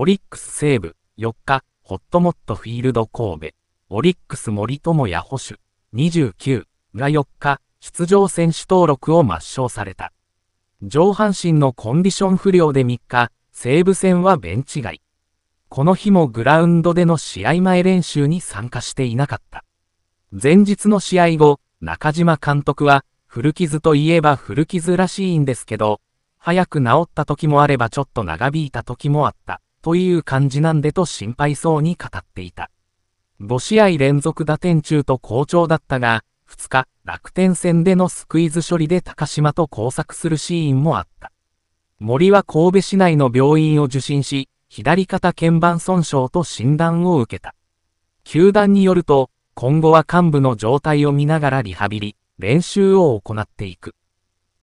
オリックス西部、4日、ホットモットフィールド神戸。オリックス森友也保守、29、が4日、出場選手登録を抹消された。上半身のコンディション不良で3日、西武戦はベンチ外。この日もグラウンドでの試合前練習に参加していなかった。前日の試合後、中島監督は、古傷といえば古傷らしいんですけど、早く治った時もあればちょっと長引いた時もあった。という感じなんでと心配そうに語っていた。5試合連続打点中と好調だったが、2日、楽天戦でのスクイズ処理で高島と交錯するシーンもあった。森は神戸市内の病院を受診し、左肩鍵盤損傷と診断を受けた。球団によると、今後は幹部の状態を見ながらリハビリ、練習を行っていく。